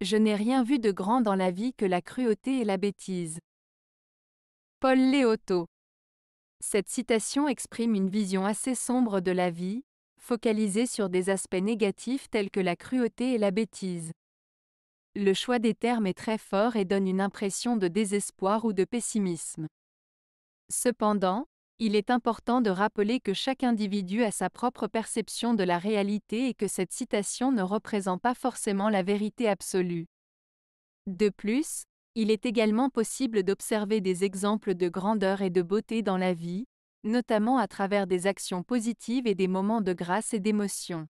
Je n'ai rien vu de grand dans la vie que la cruauté et la bêtise. Paul Léoto. Cette citation exprime une vision assez sombre de la vie, focalisée sur des aspects négatifs tels que la cruauté et la bêtise. Le choix des termes est très fort et donne une impression de désespoir ou de pessimisme. Cependant, il est important de rappeler que chaque individu a sa propre perception de la réalité et que cette citation ne représente pas forcément la vérité absolue. De plus, il est également possible d'observer des exemples de grandeur et de beauté dans la vie, notamment à travers des actions positives et des moments de grâce et d'émotion.